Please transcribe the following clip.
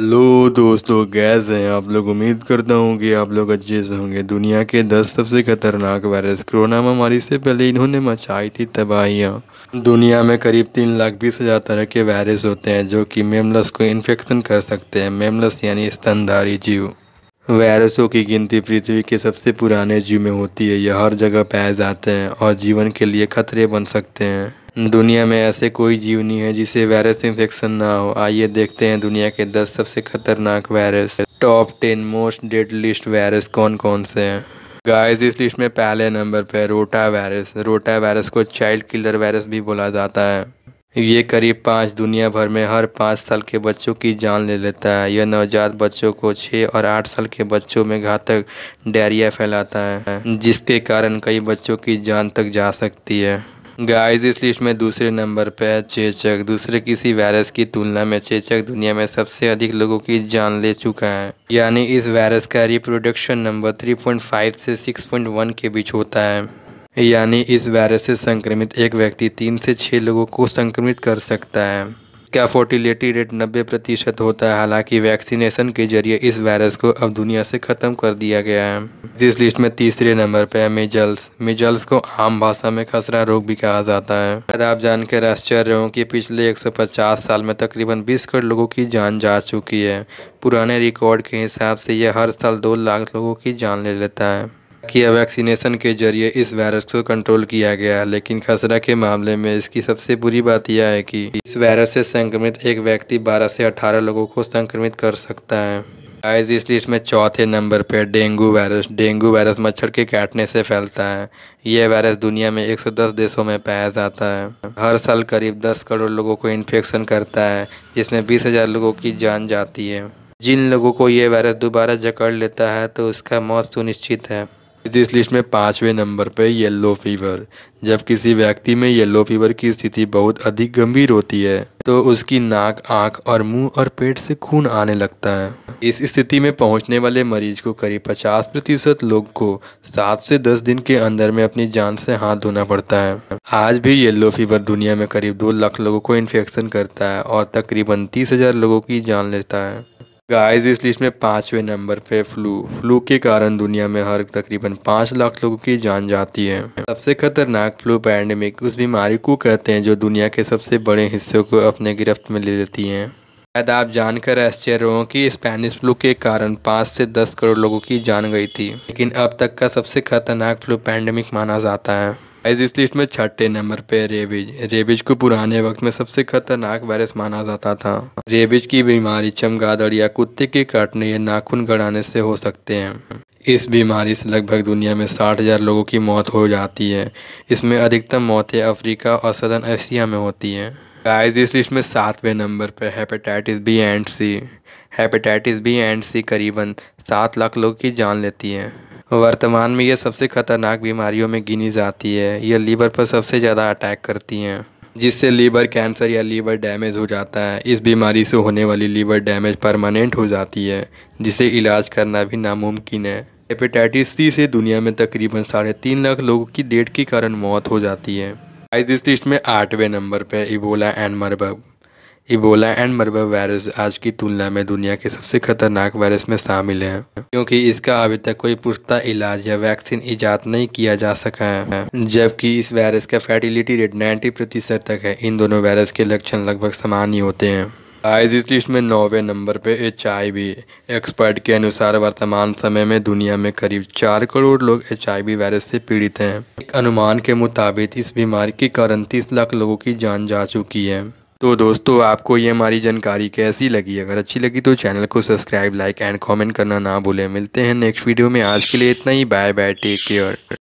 hello दोस्तों gas हैं आप लोग उम्मीद करता हूँ कि आप लोग अच्छे से होंगे दुनिया के 10 सबसे खतरनाक वायरस कोरोना महामारी से पहले इन्होंने मचाई थी तबाहियाँ दुनिया में करीब तीन लाख बीस हज़ार तरह के वायरस होते हैं जो कि मेमलस को इन्फेक्शन कर सकते हैं मेमलस यानी स्तनधारी जीव वायरसों की गिनती पृथ्वी के सबसे पुराने जीव में होती है यह हर जगह पाए जाते हैं और जीवन के लिए खतरे बन सकते हैं दुनिया में ऐसे कोई जीव नहीं है जिसे वायरस इन्फेक्शन ना हो आइए देखते हैं दुनिया के 10 सबसे खतरनाक virus top 10 most deadliest virus कौन कौन से हैं गाइस इस लिस्ट में पहले नंबर पर रोटा वायरस रोटा वायरस को चाइल्ड किलर वायरस भी बोला जाता है ये करीब पाँच दुनिया भर में हर पाँच साल के बच्चों की जान ले लेता है यह नवजात बच्चों को छः और आठ साल के बच्चों में घातक डायरिया फैलाता है जिसके कारण कई बच्चों की जान तक जा सकती है गाइस इस लिस्ट में दूसरे नंबर पर है चेचक दूसरे किसी वायरस की तुलना में चेचक दुनिया में सबसे अधिक लोगों की जान ले चुका है यानी इस वायरस का रिप्रोडक्शन नंबर 3.5 से 6.1 के बीच होता है यानी इस वायरस से संक्रमित एक व्यक्ति तीन से छः लोगों को संक्रमित कर सकता है क्या फोर्टिलिटी रेट 90 प्रतिशत होता है हालांकि वैक्सीनेशन के जरिए इस वायरस को अब दुनिया से ख़त्म कर दिया गया है जिस लिस्ट में तीसरे नंबर पर है मिजल्स मिजल्स को आम भाषा में खसरा रोग भी कहा जाता है अगर आप जानकर आश्चर्य हों कि पिछले 150 साल में तकरीबन 20 करोड़ लोगों की जान जा चुकी है पुराने रिकॉर्ड के हिसाब से यह हर साल दो लाख लोगों की जान ले लेता है किया वैक्सीनेशन के जरिए इस वायरस को कंट्रोल किया गया लेकिन खसरा के मामले में इसकी सबसे बुरी बात यह है कि इस वायरस से संक्रमित एक व्यक्ति 12 से 18 लोगों को संक्रमित कर सकता है गाइस इस लिस्ट में चौथे नंबर पर डेंगू वायरस डेंगू वायरस मच्छर के काटने से फैलता है यह वायरस दुनिया में 110 देशों में पाया जाता है हर साल करीब 10 करोड़ लोगों को इन्फेक्शन करता है जिसमें 20,000 लोगों की जान जाती है जिन लोगों को यह वायरस दोबारा जकड़ लेता है तो उसका मौत सुनिश्चित है इस लिस्ट में पाँचवें नंबर पर येलो फीवर जब किसी व्यक्ति में येलो फीवर की स्थिति बहुत अधिक गंभीर होती है तो उसकी नाक आंख और मुंह और पेट से खून आने लगता है इस स्थिति में पहुंचने वाले मरीज को करीब 50 प्रतिशत लोग को सात से दस दिन के अंदर में अपनी जान से हाथ धोना पड़ता है आज भी येलो फीवर दुनिया में करीब दो लाख लोगों को इन्फेक्शन करता है और तकरीबन तीस हजार लोगों की जान लेता है गाइस इस लिस्ट में पाँचवें नंबर पे फ्लू फ्लू के कारण दुनिया में हर तकरीबन पाँच लाख लोगों की जान जाती है सबसे खतरनाक फ्लू पैंडमिक उस बीमारी को कहते हैं जो दुनिया के सबसे बड़े हिस्सों को अपने गिरफ्त में ले लेती है शायद आप जानकर आश्चर्य हो कि स्पेनिश फ्लू के कारण पाँच से दस करोड़ लोगों की जान गई थी लेकिन अब तक का सबसे खतरनाक फ्लू पैंडमिक माना जाता है एज इस लिस्ट में छठे नंबर पे रेबिज रेबिज को पुराने वक्त में सबसे खतरनाक वायरस माना जाता था रेबिज की बीमारी चमगादड़ या कुत्ते के काटने या नाखून गड़ाने से हो सकते हैं इस बीमारी से लगभग दुनिया में साठ हज़ार लोगों की मौत हो जाती है इसमें अधिकतम मौतें अफ्रीका और सदन एशिया में होती हैं गाइस इस लिस्ट में सातवें नंबर पर hepatitis B and C hepatitis B and C करीबन सात लाख लोग की जान लेती है वर्तमान में यह सबसे खतरनाक बीमारियों में गिनी जाती है यह लीवर पर सबसे ज़्यादा अटैक करती हैं जिससे लीवर कैंसर या लीवर डैमेज हो जाता है इस बीमारी से होने वाली लीवर डैमेज परमानेंट हो जाती है जिसे इलाज करना भी नामुमकिन है हेपेटाइटिस सी से दुनिया में तकरीबन साढ़े तीन लाख लोगों की डेट के कारण मौत हो जाती है इस लिस्ट में आठवें नंबर पर Ebola and Marburg Ebola and Marburg virus आज की तुलना में दुनिया के सबसे खतरनाक वायरस में शामिल है क्योंकि इसका अभी तक कोई पुख्ता इलाज या वैक्सीन ईजाद नहीं किया जा सका है जबकि इस वायरस का फर्टिलिटी रेट नाइन्टी प्रतिशत तक है इन दोनों वायरस के लक्षण लगभग समान ही होते हैं आइज इस लिस्ट में नौवे नंबर पे एच एक्सपर्ट के अनुसार वर्तमान समय में दुनिया में करीब चार करोड़ लोग एच वायरस से पीड़ित हैं एक अनुमान के मुताबिक इस बीमारी के कारण तीस लाख लोगों की जान जा चुकी है तो दोस्तों आपको ये हमारी जानकारी कैसी लगी अगर अच्छी लगी तो चैनल को सब्सक्राइब लाइक एंड कमेंट करना ना भूलें मिलते हैं नेक्स्ट वीडियो में आज के लिए इतना ही बाय बाय टेक केयर